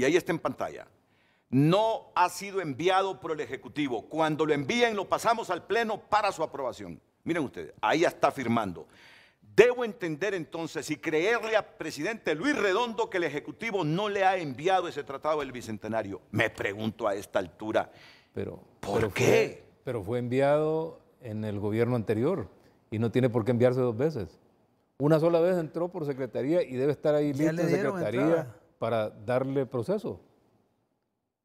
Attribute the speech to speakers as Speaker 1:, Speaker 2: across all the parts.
Speaker 1: y ahí está en pantalla, no ha sido enviado por el Ejecutivo. Cuando lo envíen lo pasamos al Pleno para su aprobación. Miren ustedes, ahí está firmando. Debo entender entonces y creerle al presidente Luis Redondo que el Ejecutivo no le ha enviado ese tratado del Bicentenario. Me pregunto a esta altura, pero, ¿por qué? pero fue enviado en el gobierno anterior y no tiene por qué enviarse dos veces. Una sola vez entró por secretaría y debe estar ahí listo en secretaría para darle proceso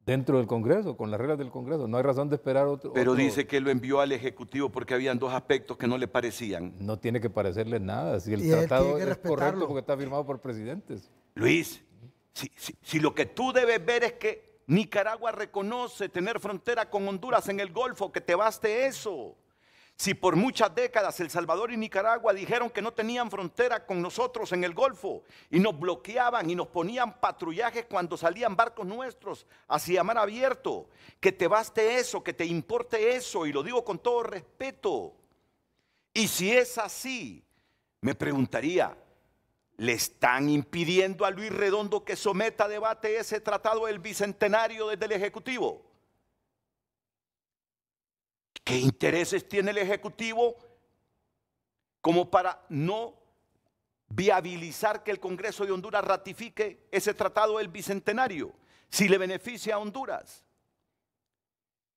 Speaker 1: dentro del Congreso, con las reglas del Congreso. No hay razón de esperar otro. Pero dice que lo envió al Ejecutivo porque habían dos aspectos que no le parecían. No tiene que parecerle nada. Si el tratado es correcto porque está firmado por presidentes. Luis, si lo que tú debes ver es que Nicaragua reconoce tener frontera con Honduras en el Golfo, que te baste eso. Si por muchas décadas El Salvador y Nicaragua dijeron que no tenían frontera con nosotros en el Golfo y nos bloqueaban y nos ponían patrullajes cuando salían barcos nuestros hacia mar abierto, que te baste eso, que te importe eso, y lo digo con todo respeto. Y si es así, me preguntaría, ¿le están impidiendo a Luis Redondo que someta a debate ese tratado del Bicentenario desde el Ejecutivo? ¿Qué intereses tiene el Ejecutivo como para no viabilizar que el Congreso de Honduras ratifique ese tratado del Bicentenario, si le beneficia a Honduras?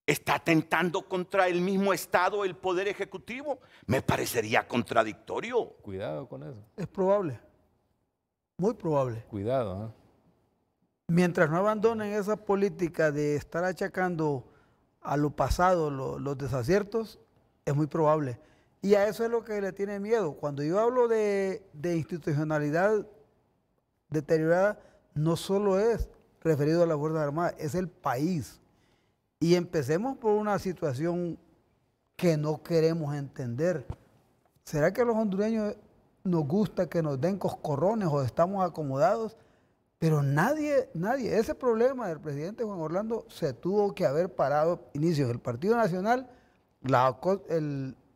Speaker 1: ¿Está atentando contra el mismo Estado el Poder Ejecutivo? Me parecería contradictorio. Cuidado con eso.
Speaker 2: Es probable, muy probable. Cuidado. ¿eh? Mientras no abandonen esa política de estar achacando a lo pasado, los desaciertos, es muy probable. Y a eso es lo que le tiene miedo. Cuando yo hablo de, institucionalidad deteriorada, no solo es referido a la Fuerzas armada es el país. Y empecemos por una situación que no queremos entender. ¿Será que los hondureños nos gusta que nos den coscorrones o estamos acomodados? Pero nadie, nadie, ese problema del presidente Juan Orlando se tuvo que haber parado inicios. El Partido Nacional, la,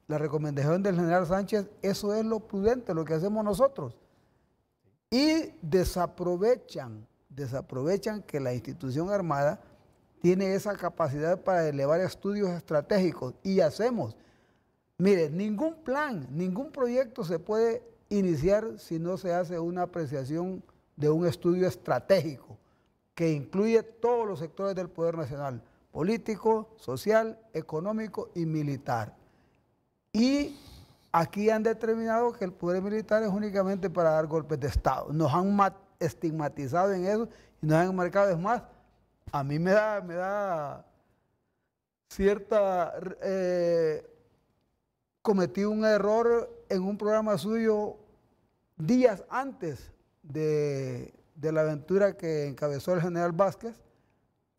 Speaker 2: la recomendación del general Sánchez, eso es lo prudente, lo que hacemos nosotros. Y desaprovechan, desaprovechan que la institución armada tiene esa capacidad para elevar estudios estratégicos y hacemos. Mire, ningún plan, ningún proyecto se puede iniciar si no se hace una apreciación de un estudio estratégico que incluye todos los sectores del poder nacional, político, social, económico y militar. Y aquí han determinado que el poder militar es únicamente para dar golpes de Estado. Nos han estigmatizado en eso y nos han marcado Es más, a mí me da, me da cierta... Eh, cometí un error en un programa suyo días antes de, la aventura que encabezó el general Vázquez,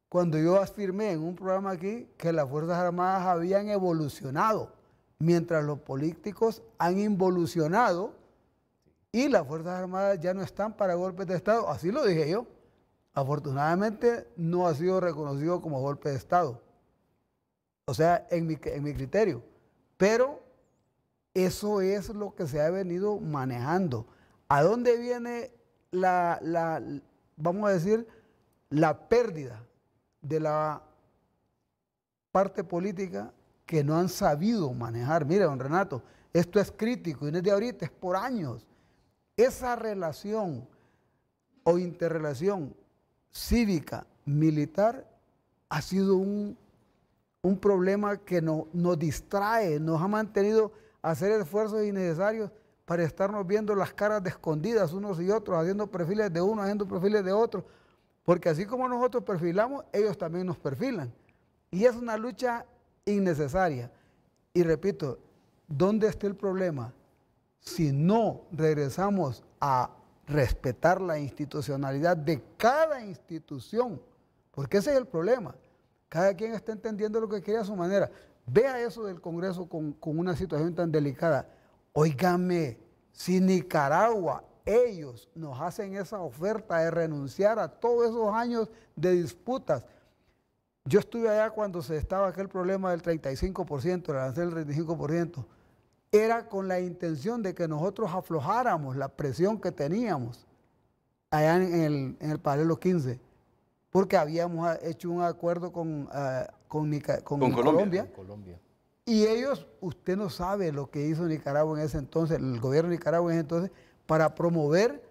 Speaker 2: cuando yo afirmé en un programa aquí que las Fuerzas Armadas habían evolucionado, mientras los políticos han involucionado y las Fuerzas Armadas ya no están para golpes de Estado. Así lo dije yo. Afortunadamente no ha sido reconocido como golpe de Estado. O sea, en mi, en mi criterio. Pero eso es lo que se ha venido manejando. ¿A dónde viene la, vamos a decir, la pérdida de la parte política que no han sabido manejar? Mire, don Renato, esto es crítico y no es de ahorita, es por años. Esa relación o interrelación cívica, militar, ha sido un, problema que nos distrae, nos ha mantenido a hacer esfuerzos innecesarios para estarnos viendo las caras de escondidas unos y otros, haciendo perfiles de uno, haciendo perfiles de otro, porque así como nosotros perfilamos, ellos también nos perfilan. Y es una lucha innecesaria. Y repito, ¿dónde está el problema? Si no regresamos a respetar la institucionalidad de cada institución, porque ese es el problema. Cada quien está entendiendo lo que quiere a su manera. Vea eso del Congreso con, con una situación tan delicada Óigame, si Nicaragua, ellos nos hacen esa oferta de renunciar a todos esos años de disputas. Yo estuve allá cuando se estaba aquel problema del 35%, el arancel del 35%. Era con la intención de que nosotros aflojáramos la presión que teníamos allá en el, paralelo 15, porque habíamos hecho un acuerdo con, eh, con Colombia y ellos, usted no sabe lo que hizo Nicaragua en ese entonces, el gobierno de Nicaragua en ese entonces, para promover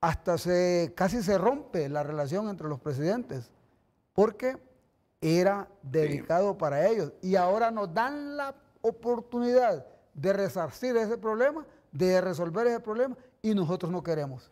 Speaker 2: hasta se, casi se rompe la relación entre los presidentes, porque era dedicado para ellos. Y ahora nos dan la oportunidad de resarcir ese problema, de resolver ese problema, y nosotros no queremos.